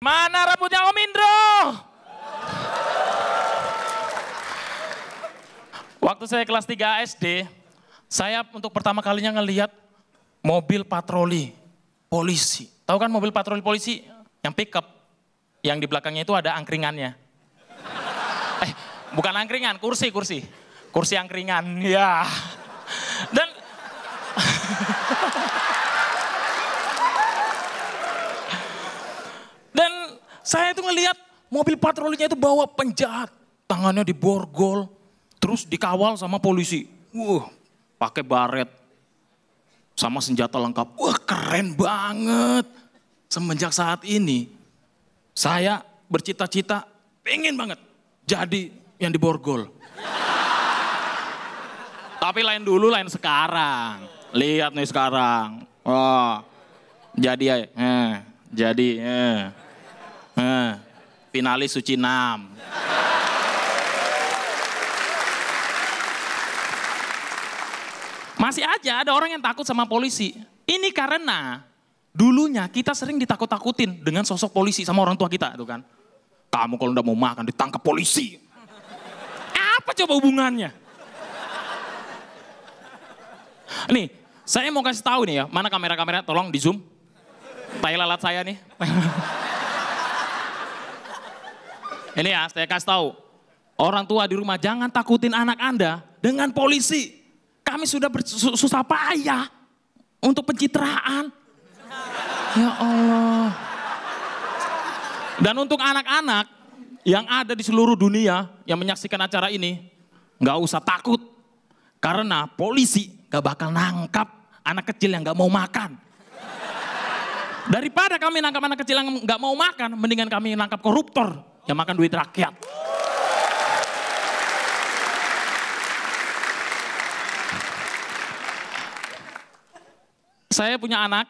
Mana rambutnya Om Indro? Waktu saya kelas 3 SD, saya untuk pertama kalinya ngelihat mobil patroli polisi. Tahu kan mobil patroli polisi yang pickup, yang di belakangnya itu ada angkringannya. Eh, bukan angkringan, kursi, kursi. Kursi angkringan, ya. Dan Saya itu ngelihat mobil patrolinya itu bawa penjahat. Tangannya diborgol, terus dikawal sama polisi. Wah, pakai baret, sama senjata lengkap. Wah, keren banget. Semenjak saat ini, saya bercita-cita pengen banget jadi yang diborgol. Tapi lain dulu, lain sekarang. Lihat nih sekarang. Wah, jadi ya, eh, jadi. Eh finalis Suci Nam. Masih aja ada orang yang takut sama polisi. Ini karena dulunya kita sering ditakut-takutin dengan sosok polisi sama orang tua kita, tuh kan. Kamu kalau udah mau makan ditangkap polisi. Apa coba hubungannya? Nih, saya mau kasih tahu nih ya, mana kamera-kamera tolong di zoom. Tai lalat saya nih. Ini ya, saya kasih tahu. Orang tua di rumah jangan takutin anak Anda dengan polisi. Kami sudah susah payah untuk pencitraan. Ya Allah. Dan untuk anak-anak yang ada di seluruh dunia yang menyaksikan acara ini, nggak usah takut. Karena polisi gak bakal nangkap anak kecil yang gak mau makan. Daripada kami nangkap anak kecil yang gak mau makan, mendingan kami nangkap koruptor yang makan duit rakyat. saya punya anak,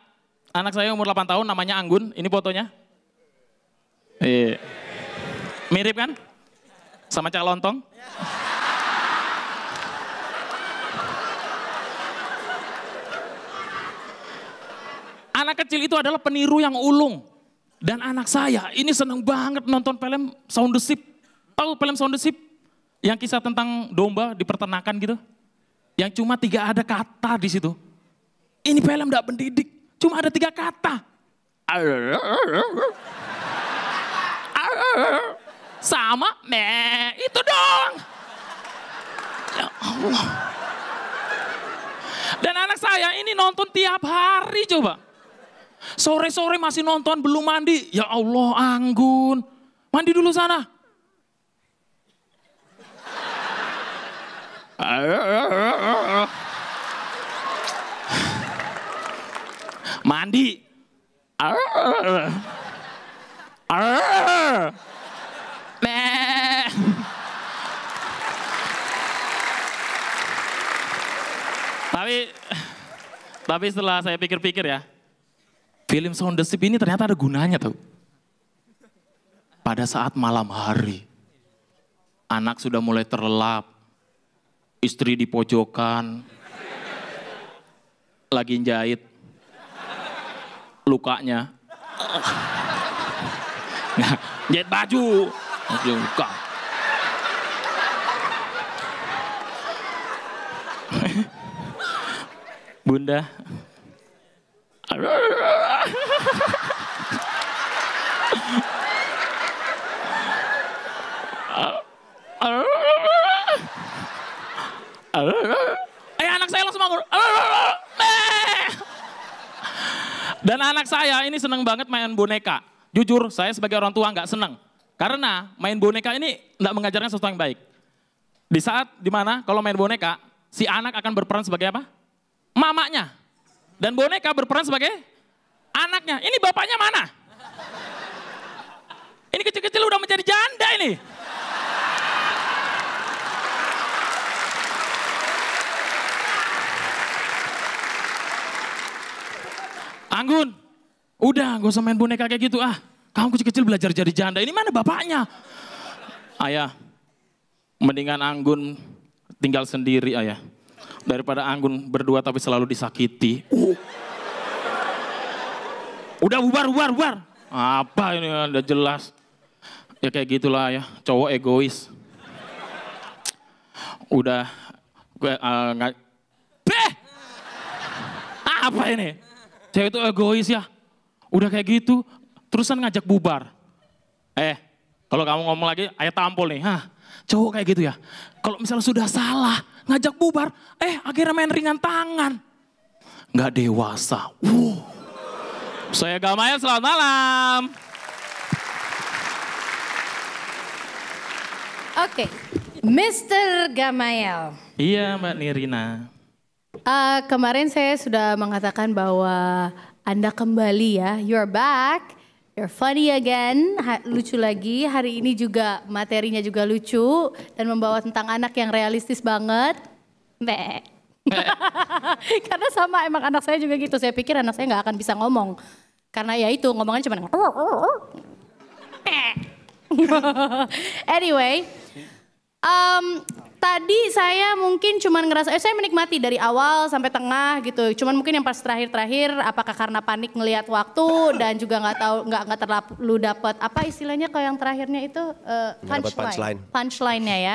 anak saya umur 8 tahun namanya Anggun, ini fotonya. Iya. Mirip kan? Sama Cak Lontong. Anak kecil itu adalah peniru yang ulung. Dan anak saya ini seneng banget nonton film Sound the Sheep. Tahu film Sound the Sheep? Yang kisah tentang domba di peternakan gitu. Yang cuma tiga ada kata di situ. Ini film gak mendidik. Cuma ada tiga kata. Sama me itu dong. Ya Allah. Dan anak saya ini nonton tiap hari coba. Sore-sore masih nonton, belum mandi. Ya Allah, anggun. Mandi dulu sana. Mandi. Tapi tapi setelah saya pikir-pikir ya, Film Sound the Ship ini ternyata ada gunanya tuh. Pada saat malam hari, anak sudah mulai terlelap, istri di pojokan, lagi jahit, lukanya. Nah, jahit baju, luka. Bunda, saya langsung bangun. Eh. Dan anak saya ini seneng banget main boneka. Jujur, saya sebagai orang tua nggak seneng. Karena main boneka ini nggak mengajarkan sesuatu yang baik. Di saat dimana kalau main boneka, si anak akan berperan sebagai apa? Mamanya. Dan boneka berperan sebagai anaknya. Ini bapaknya mana? Ini kecil-kecil udah menjadi janda ini. Anggun, udah gak usah main boneka kayak gitu ah. Kamu kecil-kecil belajar jadi janda, ini mana bapaknya? Ayah, mendingan Anggun tinggal sendiri ayah. Daripada Anggun berdua tapi selalu disakiti. Uh. Udah bubar, bubar, bubar. Apa ini udah jelas. Ya kayak gitulah ya, cowok egois. Udah, gue uh, gak... Beh! Apa ini? Cewek itu egois ya. Udah kayak gitu, terusan ngajak bubar. Eh, kalau kamu ngomong lagi, ayat tampol nih. Hah, cowok kayak gitu ya. Kalau misalnya sudah salah, ngajak bubar, eh akhirnya main ringan tangan. Gak dewasa. Wow. Saya Gamayel, selamat malam. Oke, okay. Mr. Gamayel. Iya Mbak Nirina. Uh, kemarin saya sudah mengatakan bahwa Anda kembali ya, you're back, you're funny again, ha, lucu lagi. Hari ini juga materinya juga lucu dan membawa tentang anak yang realistis banget. Be. karena sama emang anak saya juga gitu. Saya pikir anak saya nggak akan bisa ngomong. Karena ya itu ngomongnya cuma anyway, um, tadi saya mungkin cuman ngerasa eh saya menikmati dari awal sampai tengah gitu. Cuman mungkin yang pas terakhir-terakhir apakah karena panik ngelihat waktu dan juga nggak tahu nggak nggak terlalu dapat apa istilahnya kalau yang terakhirnya itu uh, punchline. Punchline-nya ya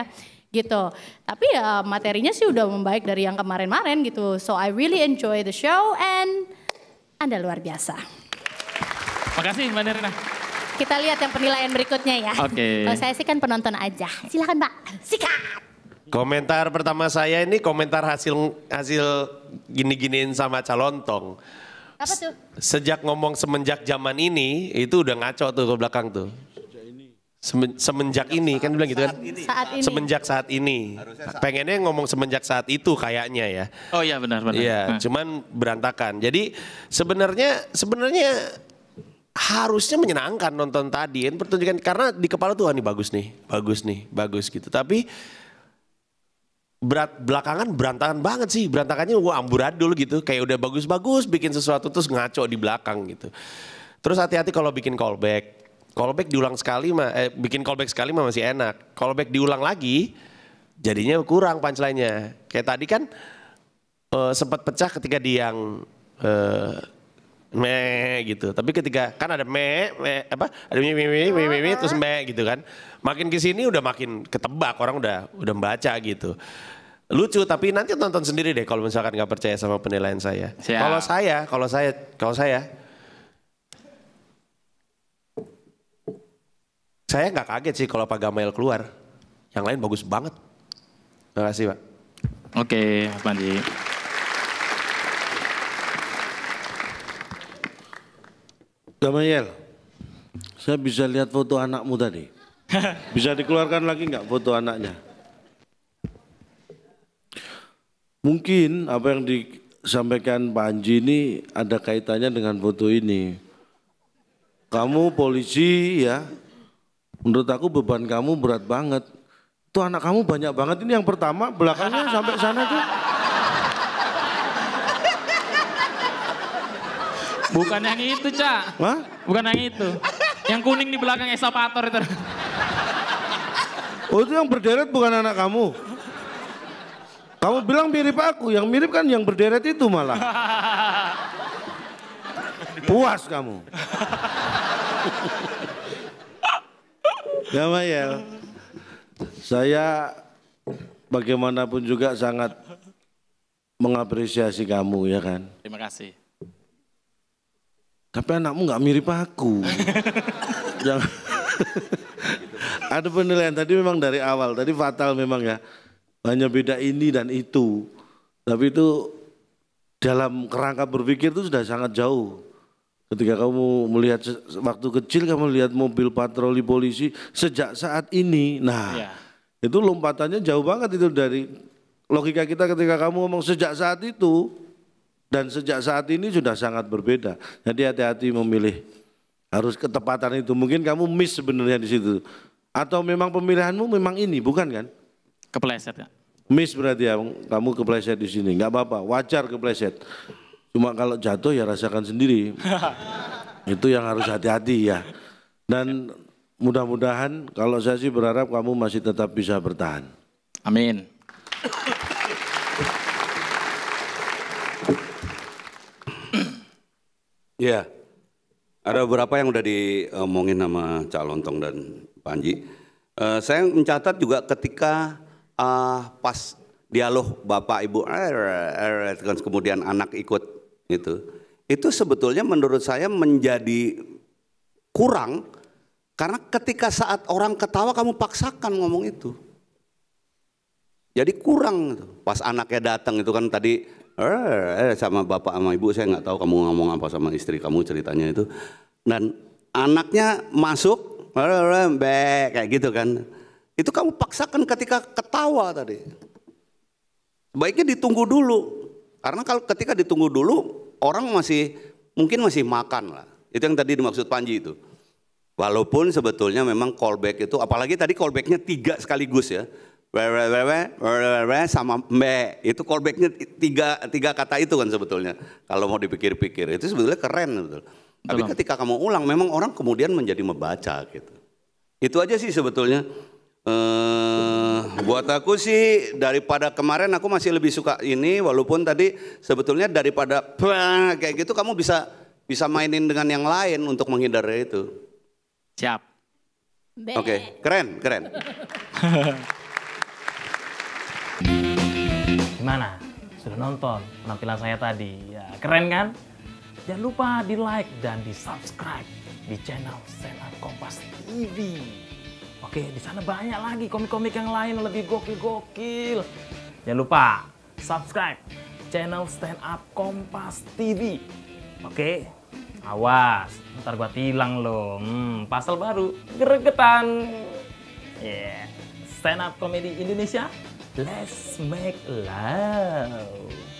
gitu. Tapi ya materinya sih udah membaik dari yang kemarin marin gitu. So I really enjoy the show and Anda luar biasa. Makasih Mbak Nerina. Kita lihat yang penilaian berikutnya ya. Oke. Okay. Kalau saya sih kan penonton aja. Silahkan Mbak, sikat. Komentar pertama saya ini komentar hasil hasil gini-giniin sama calontong. Apa tuh? Sejak ngomong semenjak zaman ini itu udah ngaco tuh ke belakang tuh. Semen, semenjak ini kan bilang gitu kan Saat ini. semenjak saat ini saat pengennya ngomong semenjak saat itu kayaknya ya oh iya benar benar ya nah. cuman berantakan jadi sebenarnya sebenarnya harusnya menyenangkan nonton tadi kan pertunjukan karena di kepala tuh ah, nih bagus nih bagus nih bagus gitu tapi berat belakangan berantakan banget sih berantakannya gue amburadul gitu kayak udah bagus-bagus bikin sesuatu terus ngaco di belakang gitu terus hati-hati kalau bikin callback callback diulang sekali mah eh, bikin callback sekali mah masih enak callback diulang lagi jadinya kurang punchline-nya kayak tadi kan uh, eh, sempat pecah ketika di yang uh, me gitu. Tapi ketika kan ada me, me apa? Ada mi mi mi mi mi, mi terus me gitu kan. Makin ke sini udah makin ketebak orang udah udah baca gitu. Lucu tapi nanti tonton sendiri deh kalau misalkan nggak percaya sama penilaian saya. Kalau saya, kalau saya, kalau saya Saya nggak kaget sih kalau Pak Gamel keluar. Yang lain bagus banget. Terima kasih, Pak. Oke, Pak Damayel, saya bisa lihat foto anakmu tadi. Bisa dikeluarkan lagi nggak foto anaknya? Mungkin apa yang disampaikan Pak Anji ini ada kaitannya dengan foto ini. Kamu polisi ya, menurut aku beban kamu berat banget. Itu anak kamu banyak banget, ini yang pertama belakangnya sampai sana tuh. Bukan yang itu, Cak. Hah? Bukan yang itu. Yang kuning di belakang esapator itu. Oh itu yang berderet bukan anak kamu. Kamu bilang mirip aku, yang mirip kan yang berderet itu malah. Puas kamu. Ya Mayel, saya bagaimanapun juga sangat mengapresiasi kamu ya kan. Terima kasih. Tapi anakmu nggak mirip aku. Yang Ada penilaian tadi memang dari awal, tadi fatal memang ya. Hanya beda ini dan itu. Tapi itu dalam kerangka berpikir itu sudah sangat jauh. Ketika kamu melihat waktu kecil kamu lihat mobil patroli polisi sejak saat ini. Nah, ya. itu lompatannya jauh banget itu dari logika kita ketika kamu ngomong sejak saat itu dan sejak saat ini sudah sangat berbeda. Jadi hati-hati memilih. Harus ketepatan itu. Mungkin kamu miss sebenarnya di situ. Atau memang pemilihanmu memang ini, bukan kan? Kepleset ya. Miss berarti ya, kamu kepleset di sini. Enggak apa-apa, wajar kepleset. Cuma kalau jatuh ya rasakan sendiri. itu yang harus hati-hati ya. Dan mudah-mudahan kalau saya sih berharap kamu masih tetap bisa bertahan. Amin. Ya Ada beberapa yang udah diomongin sama Cak Lontong dan Panji. Uh, saya mencatat juga ketika uh, pas dialog bapak ibu er, er, er kemudian anak ikut itu itu sebetulnya menurut saya menjadi kurang karena ketika saat orang ketawa kamu paksakan ngomong itu jadi kurang pas anaknya datang itu kan tadi Eh, eh sama bapak sama ibu saya nggak tahu kamu ngomong apa sama istri kamu ceritanya itu dan anaknya masuk eh, eh, be kayak gitu kan itu kamu paksakan ketika ketawa tadi baiknya ditunggu dulu karena kalau ketika ditunggu dulu orang masih mungkin masih makan lah itu yang tadi dimaksud Panji itu walaupun sebetulnya memang callback itu apalagi tadi callbacknya tiga sekaligus ya wewe sama me itu callbacknya tiga tiga kata itu kan sebetulnya kalau mau dipikir-pikir itu sebetulnya keren betul. Tapi ketika kamu ulang memang orang kemudian menjadi membaca gitu. Itu aja sih sebetulnya. Uh, buat aku sih daripada kemarin aku masih lebih suka ini walaupun tadi sebetulnya daripada kayak gitu kamu bisa bisa mainin dengan yang lain untuk menghindari itu. Siap. Oke, okay. keren, keren. Gimana? Sudah nonton penampilan saya tadi? Ya, keren kan? Jangan lupa di like dan di subscribe di channel Up Kompas TV. Oke, di sana banyak lagi komik-komik yang lain lebih gokil-gokil. Jangan lupa subscribe channel Stand Up Kompas TV. Oke, awas, ntar gua tilang loh Hmm, pasal baru, gregetan. Yeah. Stand Up Comedy Indonesia Let's make love.